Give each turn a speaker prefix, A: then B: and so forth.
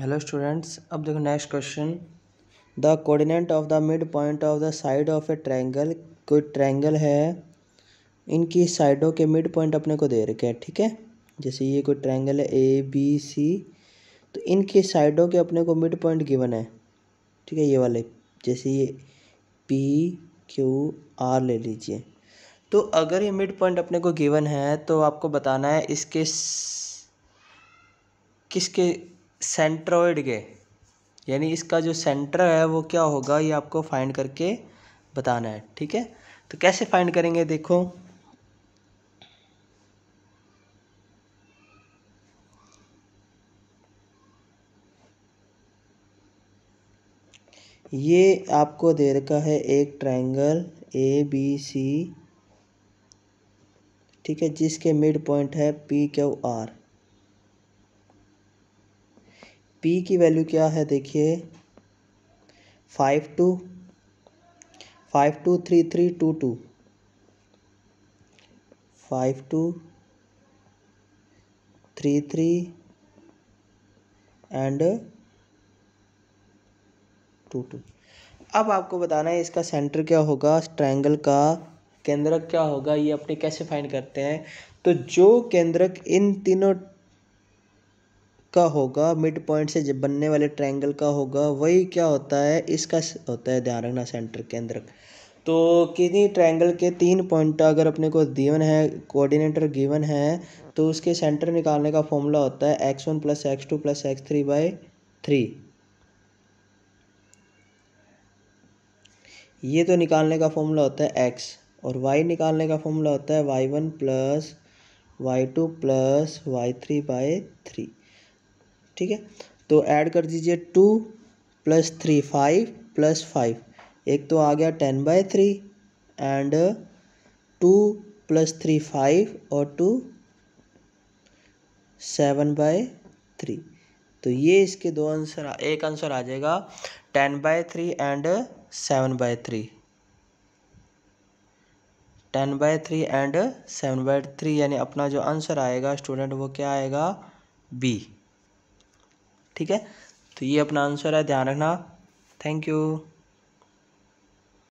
A: hello students अब देखो next question the coordinate of the mid point of the side of a triangle कोई triangle है इनकी साइडों के मिड पॉइंट अपने को दे रखे हैं ठीक है जैसे ये कोई ट्रायंगल है ए बी सी तो इनके साइडों के अपने को मिड पॉइंट गिवन है ठीक है ये वाले जैसे ये पी क्यू आर ले लीजिए तो अगर ये मिड पॉइंट अपने को गिवन है तो आपको बताना है इसके किसके सेंट्रोइड के यानी इसका जो सेंटर है वो क्या होगा ये आपको फाइंड करके बताना है ठीक है तो कैसे फाइंड करेंगे देखो ये आपको दे रखा है एक ट्रायंगल ए बी सी ठीक है जिसके मिड पॉइंट है पी क्यू आर पी की वैल्यू क्या है देखिए five two five two three three two two five two three three and two two अब आपको बताना है इसका सेंटर क्या होगा ट्रायंगल का केंद्रक क्या होगा ये अपने कैसे फाइंड करते हैं तो जो केंद्रक इन तीनों का होगा मिड पॉइंट से जब बनने वाले ट्रायंगल का होगा वही क्या होता है इसका होता है ध्यान रखना सेंटर के अंदर तो किसी ट्रायंगल के तीन पॉइंट अगर अपने को दीवन है कोऑर्डिनेटर गिवन है तो उसके सेंटर निकालने का फॉर्मूला होता है X one plus X two plus X three by three ये तो निकालने का फॉर्मूला होता है एक्स और वाई निकालने का फॉर्मूला होता है Y one plus Y two plus Y three by three ठीक है तो ऐड कर दीजिए two plus three five plus five एक तो आ गया ten by three and two plus three five और टू सेवन बाय थ्री तो ये इसके दो आंसर एक आंसर आ जाएगा ten by three and seven by three ten by three and seven by three यानी अपना जो आंसर आएगा स्टूडेंट वो क्या आएगा बी ठीक है तो ये अपना आंसर है ध्यान रखना थैंक यू